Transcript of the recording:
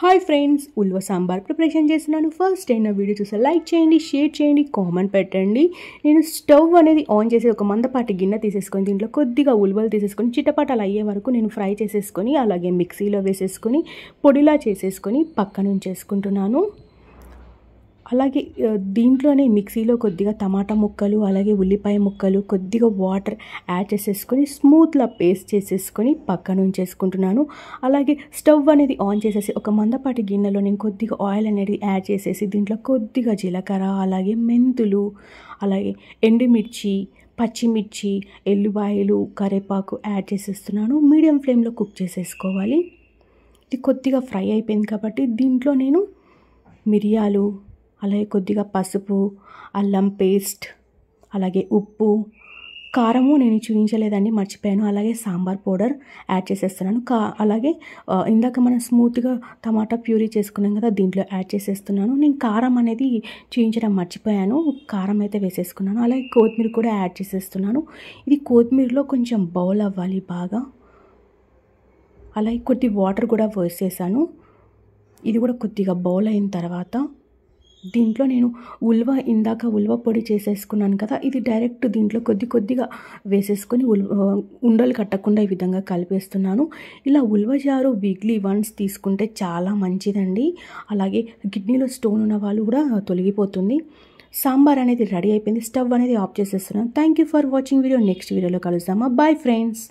hi friends ఉల్వ sambar preparation చేస్తున్నాను first ఏమైనా వీడియో చూస్తే లైక్ చేయండి షేర్ చేయండి కామెంట్ పెట్టండి నేను స్టవ్ అనేది ఆన్ చేసి ఒక మందపాటి గిన్నె తీసేసుకొని దీంట్లో కొద్దిగా ఉల్వలు తీసేసుకొని అలా అయ్యే వరకు నేను ఫ్రై చేసేసుకొని అలాగే మిక్సీలో వేసేసుకొని పొడిలా చేసేసుకొని పక్కనుంచేసుకుంటున్నాను అలాగే దీంట్లోనే మిక్సీలో కొద్దిగా టమాటా ముక్కలు అలాగే ఉల్లిపాయ ముక్కలు కొద్దిగా వాటర్ యాడ్ చేసేసుకొని స్మూత్లా పేస్ట్ చేసేసుకొని పక్కన ఉంచేసుకుంటున్నాను అలాగే స్టవ్ అనేది ఆన్ చేసేసి ఒక మందపాటి గిన్నెలో నేను కొద్దిగా ఆయిల్ అనేది యాడ్ చేసేసి దీంట్లో కొద్దిగా జీలకర్ర అలాగే మెంతులు అలాగే ఎండుమిర్చి పచ్చిమిర్చి ఎల్లుబాయిలు కరేపాకు యాడ్ చేసేస్తున్నాను మీడియం ఫ్లేమ్లో కుక్ చేసేసుకోవాలి ఇది కొద్దిగా ఫ్రై అయిపోయింది కాబట్టి దీంట్లో నేను మిరియాలు అలాగే కొద్దిగా పసుపు అల్లం పేస్ట్ అలాగే ఉప్పు కారము నేను చూపించలేదండి మర్చిపోయాను అలాగే సాంబార్ పౌడర్ యాడ్ చేసేస్తున్నాను కా అలాగే ఇందాక మనం స్మూత్గా టమాటా ప్యూరీ చేసుకున్నాం కదా దీంట్లో యాడ్ చేసేస్తున్నాను నేను కారం అనేది చూపించడం మర్చిపోయాను కారం అయితే వేసేసుకున్నాను అలాగే కొత్తిమీర కూడా యాడ్ చేసేస్తున్నాను ఇది కొత్తిమీరలో కొంచెం బౌల్ అవ్వాలి బాగా అలాగే కొద్ది వాటర్ కూడా వేసేసాను ఇది కూడా కొద్దిగా బౌల్ అయిన తర్వాత దీంట్లో నేను ఉల్వ ఇందాక ఉల్వ పొడి చేసేసుకున్నాను కదా ఇది డైరెక్ట్ దీంట్లో కొద్ది కొద్దిగా వేసేసుకొని ఉల్ ఉండలు కట్టకుండా ఈ విధంగా కలిపేస్తున్నాను ఇలా ఉల్వ జారు వీక్లీ వన్స్ తీసుకుంటే చాలా మంచిదండి అలాగే కిడ్నీలో స్టోన్ ఉన్న వాళ్ళు కూడా తొలగిపోతుంది సాంబార్ అనేది రెడీ అయిపోయింది స్టవ్ అనేది ఆఫ్ చేసేస్తున్నాను thank you for watching video next వీడియోలో కలుస్తామా బాయ్ ఫ్రెండ్స్